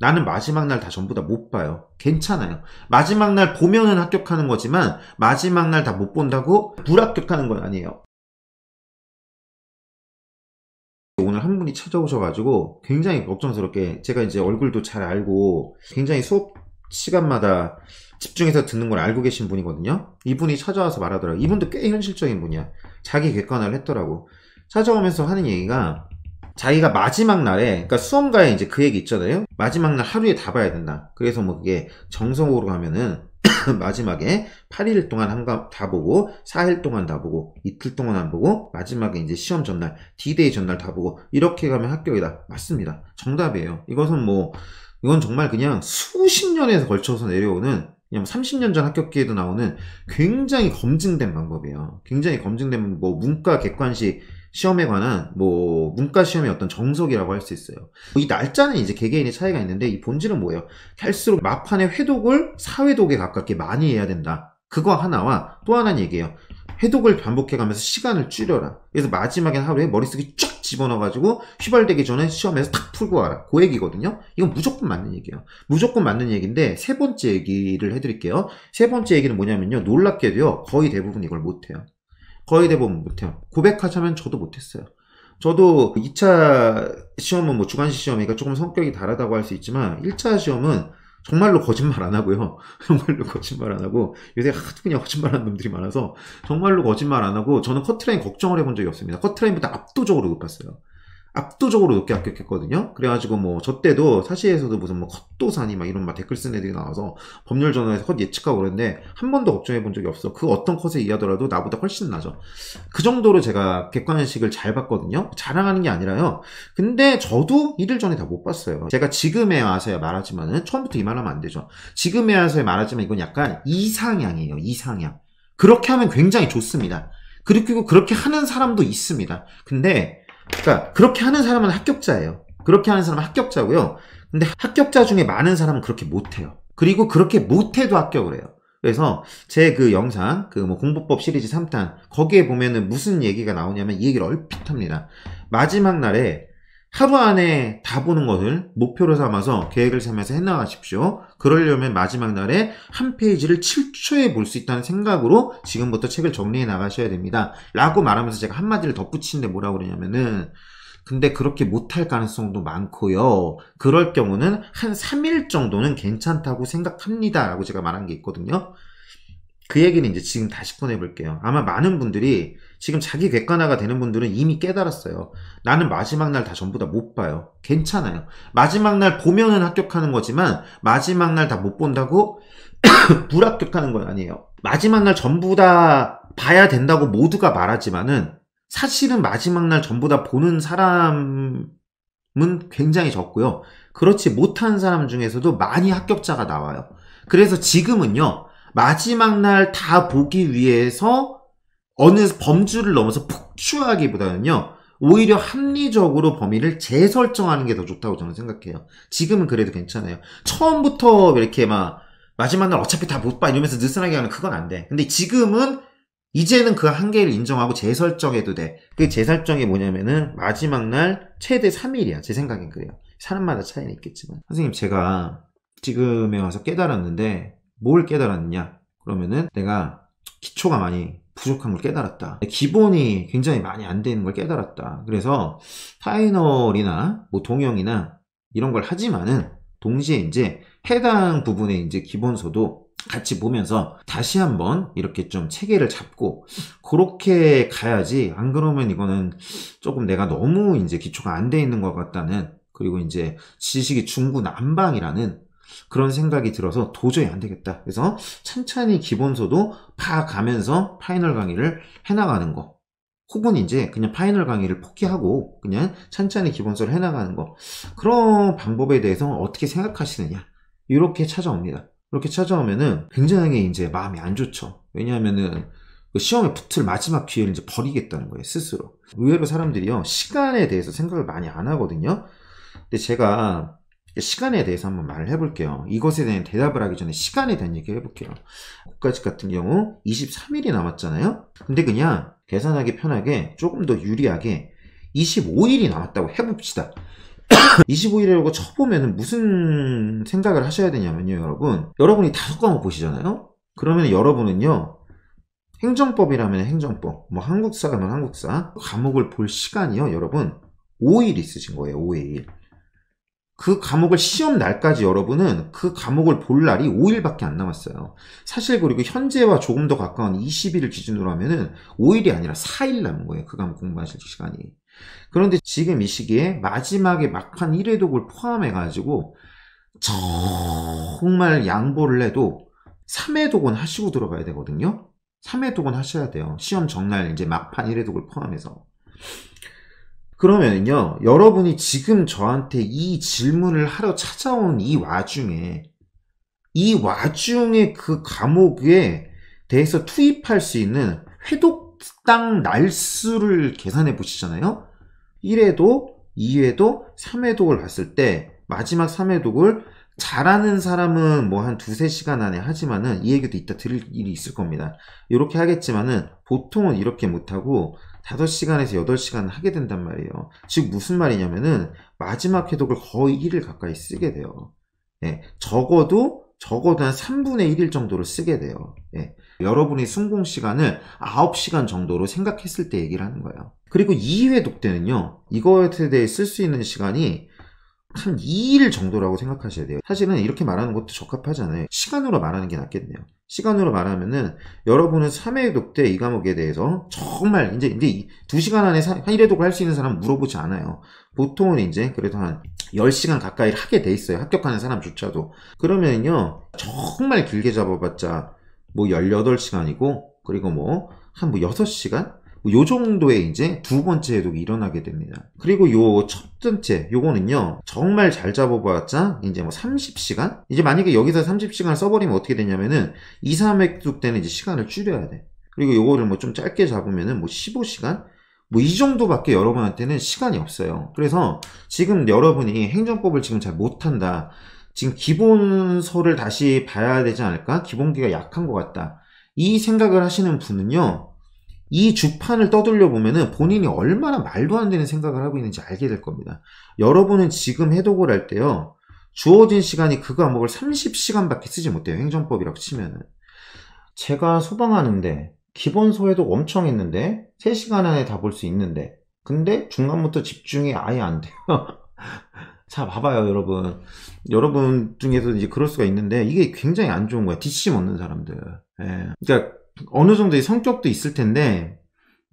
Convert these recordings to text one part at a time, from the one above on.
나는 마지막 날 다 전부 다 못 봐요. 괜찮아요. 마지막 날 보면은 합격하는 거지만 마지막 날 다 못 본다고 불합격하는 건 아니에요. 오늘 한 분이 찾아오셔가지고 굉장히 걱정스럽게 제가 이제 얼굴도 잘 알고 굉장히 수업 시간마다 집중해서 듣는 걸 알고 계신 분이거든요. 이분이 찾아와서 말하더라고요. 이분도 꽤 현실적인 분이야. 자기 객관화를 했더라고. 찾아오면서 하는 얘기가 자기가 마지막 날에 그러니까 수험가에 이제 그 얘기 있잖아요. 마지막 날 하루에 다 봐야 된다. 그래서 뭐 그게 정성으로 가면은 마지막에 8일 동안 한가 다 보고 4일 동안 다 보고 이틀 동안 안 보고 마지막에 이제 시험 전날 디데이 전날 다 보고 이렇게 가면 합격이다 맞습니다 정답이에요 이것은 뭐 이건 정말 그냥 수십 년에서 걸쳐서 내려오는 그냥 30년 전 합격기에도 나오는 굉장히 검증된 방법이에요 굉장히 검증된 뭐 문과 객관식 시험에 관한 뭐 문과 시험의 어떤 정석이라고 할 수 있어요. 이 날짜는 이제 개개인의 차이가 있는데 이 본질은 뭐예요? 갈수록 마판의 회독을 사회독에 가깝게 많이 해야 된다. 그거 하나와 또 하나는 얘기예요. 회독을 반복해가면서 시간을 줄여라. 그래서 마지막에 하루에 머릿속에 쫙 집어넣어가지고 휘발되기 전에 시험에서 탁 풀고 와라. 그 얘기거든요. 이건 무조건 맞는 얘기예요. 무조건 맞는 얘기인데 세 번째 얘기를 해드릴게요. 세 번째 얘기는 뭐냐면요. 놀랍게도요. 거의 대부분 이걸 못해요. 거의 대부분 못해요. 고백하자면 저도 못했어요. 저도 2차 시험은 뭐 주관식 시험이니까 조금 성격이 다르다고 할 수 있지만 1차 시험은 정말로 거짓말 안 하고요. 정말로 거짓말 안 하고 요새 하도 그냥 거짓말하는 놈들이 많아서 정말로 거짓말 안 하고 저는 커트라인 걱정을 해본 적이 없습니다. 커트라인보다 압도적으로 높았어요. 압도적으로 높게 합격했거든요. 그래가지고 뭐저 때도 사시에서도 무슨 뭐 헛도사니 막 이런 막 댓글 쓴 애들이 나와서 법률 전화에서 헛 예측하고 그랬는데 한 번도 걱정해 본 적이 없어. 그 어떤 컷에 의하더라도 나보다 훨씬 나죠. 그 정도로 제가 객관식을 잘 봤거든요. 자랑하는 게 아니라요. 근데 저도 이들 전에 다 못 봤어요. 제가 지금에 와서야 말하지만은 처음부터 이 말하면 안 되죠. 지금에 와서야 말하지만 이건 약간 이상향이에요. 이상향. 그렇게 하면 굉장히 좋습니다. 그리고 그렇게 하는 사람도 있습니다. 근데 그러니까 그렇게 하는 사람은 합격자예요. 그렇게 하는 사람은 합격자고요. 근데 합격자 중에 많은 사람은 그렇게 못해요. 그리고 그렇게 못해도 합격을 해요. 그래서 제 그 영상 그 뭐 공부법 시리즈 3탄 거기에 보면은 무슨 얘기가 나오냐면 이 얘기를 얼핏 합니다. 마지막 날에 하루 안에 다 보는 것을 목표로 삼아서 계획을 삼면서 해나가십시오. 그러려면 마지막 날에 한 페이지를 7초에 볼 수 있다는 생각으로 지금부터 책을 정리해 나가셔야 됩니다. 라고 말하면서 제가 한마디를 덧붙이는데 뭐라고 그러냐면은 근데 그렇게 못할 가능성도 많고요. 그럴 경우는 한 3일 정도는 괜찮다고 생각합니다. 라고 제가 말한 게 있거든요. 그 얘기는 이제 지금 다시 꺼내볼게요. 아마 많은 분들이 지금 자기 객관화가 되는 분들은 이미 깨달았어요. 나는 마지막 날 다 전부 다 못 봐요. 괜찮아요. 마지막 날 보면은 합격하는 거지만 마지막 날 다 못 본다고 불합격하는 건 아니에요. 마지막 날 전부 다 봐야 된다고 모두가 말하지만은 사실은 마지막 날 전부 다 보는 사람은 굉장히 적고요. 그렇지 못한 사람 중에서도 많이 합격자가 나와요. 그래서 지금은요. 마지막 날 다 보기 위해서 어느 범주를 넘어서 폭주하기보다는요. 오히려 합리적으로 범위를 재설정하는 게 더 좋다고 저는 생각해요. 지금은 그래도 괜찮아요. 처음부터 이렇게 막 마지막 날 어차피 다 못 봐 이러면서 느슨하게 하는 그건 안 돼. 근데 지금은 이제는 그 한계를 인정하고 재설정해도 돼. 그 재설정이 뭐냐면은 마지막 날 최대 3일이야. 제 생각엔 그래요. 사람마다 차이는 있겠지만. 선생님 제가 지금에 와서 깨달았는데 뭘 깨달았냐? 느 그러면은 내가 기초가 많이 부족한 걸 깨달았다. 기본이 굉장히 많이 안 되는 걸 깨달았다. 그래서 파이널이나 뭐 동영이나 이런 걸 하지만은 동시에 이제 해당 부분의 이제 기본서도 같이 보면서 다시 한번 이렇게 좀 체계를 잡고 그렇게 가야지 안 그러면 이거는 조금 내가 너무 이제 기초가 안 돼 있는 것 같다는 그리고 이제 지식이 중구난방이라는 그런 생각이 들어서 도저히 안 되겠다. 그래서 천천히 기본서도 파가면서 파이널 강의를 해나가는 거. 혹은 이제 그냥 파이널 강의를 포기하고 그냥 천천히 기본서를 해나가는 거. 그런 방법에 대해서 어떻게 생각하시느냐. 이렇게 찾아옵니다. 이렇게 찾아오면은 굉장히 이제 마음이 안 좋죠. 왜냐하면은 그 시험에 붙을 마지막 기회를 이제 버리겠다는 거예요, 스스로. 의외로 사람들이요, 시간에 대해서 생각을 많이 안 하거든요. 근데 제가 시간에 대해서 한번 말을 해볼게요. 이것에 대한 대답을 하기 전에 시간에 대한 얘기 해볼게요. 국가직 같은 경우 23일이 남았잖아요. 근데 그냥 계산하기 편하게 조금 더 유리하게 25일이 남았다고 해봅시다. 25일이라고 쳐보면 무슨 생각을 하셔야 되냐면요, 여러분. 여러분이 다섯 과목 보시잖아요? 그러면 여러분은요, 행정법이라면 행정법, 뭐 한국사라면 한국사, 그 과목을 볼 시간이요, 여러분. 5일 있으신 거예요, 5일. 그 과목을 시험 날까지 여러분은 그 과목을 볼 날이 5일밖에 안 남았어요. 사실 그리고 현재와 조금 더 가까운 20일을 기준으로 하면은 5일이 아니라 4일 남은 거예요. 그 과목 공부하실 시간이. 그런데 지금 이 시기에 마지막에 막판 1회독을 포함해가지고 정말 양보를 해도 3회독은 하시고 들어가야 되거든요. 3회독은 하셔야 돼요. 시험 전날 이제 막판 1회독을 포함해서. 그러면요 여러분이 지금 저한테 이 질문을 하러 찾아온 이 와중에 이 와중에 그감옥에 대해서 투입할 수 있는 회독당 날수를 계산해 보시잖아요 1회도 2회도 3회독을 봤을 때 마지막 3회독을 잘하는 사람은 뭐 한 두세 시간 안에 하지만은 이 얘기도 이따 들을 일이 있을 겁니다. 이렇게 하겠지만은 보통은 이렇게 못하고 5시간에서 8시간 하게 된단 말이에요. 즉 무슨 말이냐면은 마지막 해독을 거의 1일 가까이 쓰게 돼요. 예, 적어도 적어도 한 3분의 1일 정도를 쓰게 돼요. 예, 여러분이 순공 시간을 9시간 정도로 생각했을 때 얘기를 하는 거예요. 그리고 2회독 때는요. 이것에 대해 쓸 수 있는 시간이 한 2일 정도라고 생각하셔야 돼요. 사실은 이렇게 말하는 것도 적합하지 않아요. 시간으로 말하는 게 낫겠네요. 시간으로 말하면은 여러분은 3회 독때이 과목에 대해서 정말 이제 이제 2시간 안에 1회 독을 할 수 있는 사람 물어보지 않아요. 보통은 이제 그래도 한 10시간 가까이 하게 돼 있어요. 합격하는 사람조차도. 그러면요. 정말 길게 잡아봤자 뭐 18시간이고 그리고 뭐 한뭐 뭐 6시간? 뭐 요 정도의 이제 두 번째 해독이 일어나게 됩니다. 그리고 요 첫 번째 요거는요 정말 잘 잡아봤자 이제 뭐 30시간 이제 만약에 여기서 30시간 써버리면 어떻게 되냐면은 2, 3회독 때는 이제 시간을 줄여야 돼. 그리고 요거를 뭐 좀 짧게 잡으면은 뭐 15시간 뭐 이 정도밖에 여러분한테는 시간이 없어요. 그래서 지금 여러분이 행정법을 지금 잘 못한다. 지금 기본서를 다시 봐야 되지 않을까? 기본기가 약한 것 같다. 이 생각을 하시는 분은요. 이 주판을 떠돌려 보면은 본인이 얼마나 말도 안 되는 생각을 하고 있는지 알게 될 겁니다. 여러분은 지금 해독을 할 때요. 주어진 시간이 그 과목을 30시간밖에 쓰지 못해요. 행정법이라고 치면은. 제가 소방하는데 기본소 해독 엄청 했는데 3시간 안에 다 볼 수 있는데 근데 중간부터 집중이 아예 안 돼요. 자 봐봐요 여러분 여러분 중에서 이제 그럴 수가 있는데 이게 굉장히 안 좋은 거야 DC 없는 사람들 예. 그러니까 어느 정도의 성격도 있을 텐데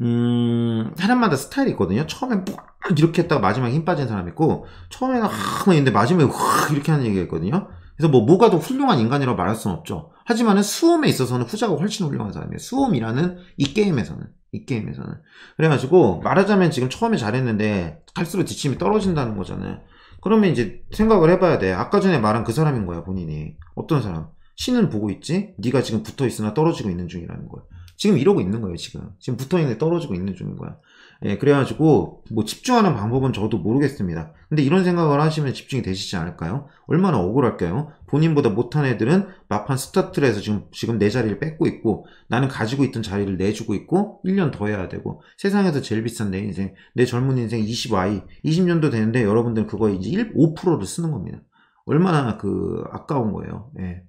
음, 사람마다 스타일이 있거든요. 처음엔 빡 이렇게 했다가 마지막에 힘 빠진 사람 있고 처음에는 하확있는데 뭐 마지막에 확 이렇게 하는 얘기가 있거든요. 그래서 뭐 뭐가 더 훌륭한 인간이라고 말할 수는 없죠. 하지만은 수험에 있어서는 후자가 훨씬 훌륭한 사람이에요. 수험이라는 이 게임에서는 이 게임에서는 그래가지고 말하자면 지금 처음에 잘했는데 갈수록 지침이 떨어진다는 거잖아요. 그러면 이제 생각을 해봐야 돼. 아까 전에 말한 그 사람인 거야 본인이 어떤 사람. 신은 보고 있지 네가 지금 붙어 있으나 떨어지고 있는 중이라는 거야 지금 이러고 있는 거예요 지금 지금 붙어 있는데 떨어지고 있는 중인 거야 예, 그래가지고 뭐 집중하는 방법은 저도 모르겠습니다 근데 이런 생각을 하시면 집중이 되시지 않을까요 얼마나 억울할까요 본인보다 못한 애들은 막판 스타트를 해서 지금 지금 내 자리를 뺏고 있고 나는 가지고 있던 자리를 내주고 있고 1년 더 해야 되고 세상에서 제일 비싼 내 인생 내 젊은 인생 20i 20년도 되는데 여러분들은 그거 이제 1, 5%를 쓰는 겁니다 얼마나 그 아까운 거예요 예.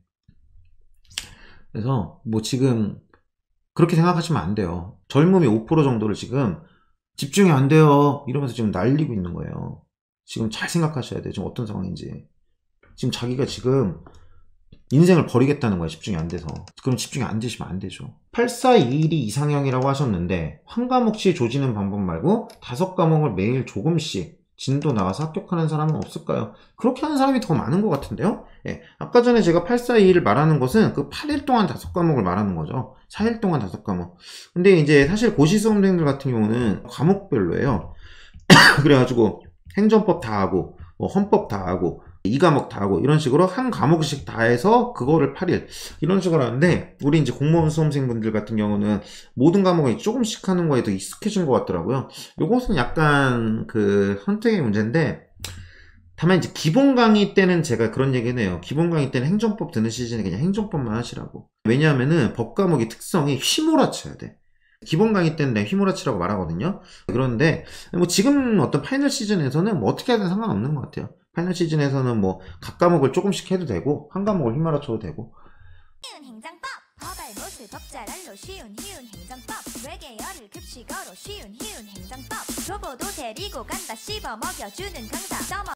그래서 뭐 지금 그렇게 생각하시면 안 돼요. 젊음이 5% 정도를 지금 집중이 안 돼요. 이러면서 지금 날리고 있는 거예요. 지금 잘 생각하셔야 돼요. 지금 어떤 상황인지. 지금 자기가 지금 인생을 버리겠다는 거야 집중이 안 돼서 그럼 집중이 안 되시면 안 되죠 8421이 이상형이라고 하셨는데 한 과목씩 조지는 방법 말고 다섯 과목을 매일 조금씩 진도 나가서 합격하는 사람은 없을까요? 그렇게 하는 사람이 더 많은 것 같은데요? 예, 아까 전에 제가 8, 4, 2를 말하는 것은 그 8일 동안 5과목을 말하는 거죠. 4일 동안 5과목. 근데 이제 사실 고시수험생들 같은 경우는 과목별로예요. 그래가지고 행정법 다 하고, 뭐 헌법 다 하고, 이 과목 다 하고 이런 식으로 한 과목씩 다 해서 그거를 8일 이런 식으로 하는데 우리 이제 공무원 수험생분들 같은 경우는 모든 과목에 조금씩 하는 거에 더 익숙해진 것 같더라고요 이것은 약간 그 선택의 문제인데 다만 이제 기본 강의 때는 제가 그런 얘기는 해요 기본 강의 때는 행정법 드는 시즌에 그냥 행정법만 하시라고 왜냐하면은 법 과목의 특성이 휘몰아쳐야 돼 기본 강의 때는 내가 휘몰아치라고 말하거든요 그런데 뭐 지금 어떤 파이널 시즌에서는 뭐 어떻게 하든 상관없는 것 같아요 파널 시즌에서는 뭐 각 과목을 조금씩 해도 되고 한 과목을 휘말아 쳐도 되고 쉬운 행정법 법을 모술 법자랄로 쉬운 희운 행정법 외계어를 급식어로 쉬운 희운 행정법 조보도 데리고 간다 씹어 먹여주는 강사